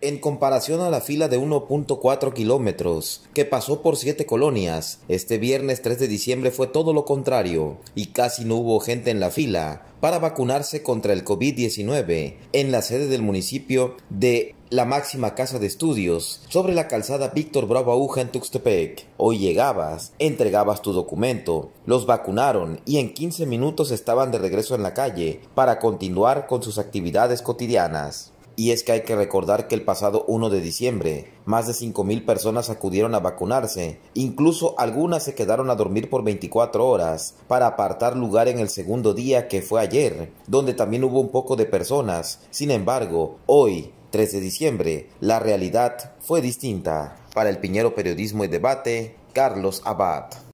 En comparación a la fila de 1.4 kilómetros que pasó por siete colonias, este viernes 3 de diciembre fue todo lo contrario y casi no hubo gente en la fila para vacunarse contra el COVID-19 en la sede del municipio de la máxima casa de estudios sobre la calzada Víctor Bravo Aguja en Tuxtepec. Hoy llegabas, entregabas tu documento, los vacunaron y en 15 minutos estaban de regreso en la calle para continuar con sus actividades cotidianas. Y es que hay que recordar que el pasado 1 de diciembre, más de 5.000 personas acudieron a vacunarse, incluso algunas se quedaron a dormir por 24 horas para apartar lugar en el segundo día que fue ayer, donde también hubo un poco de personas. Sin embargo, hoy, 3 de diciembre, la realidad fue distinta. Para el Piñero Periodismo y Debate, Carlos Abad.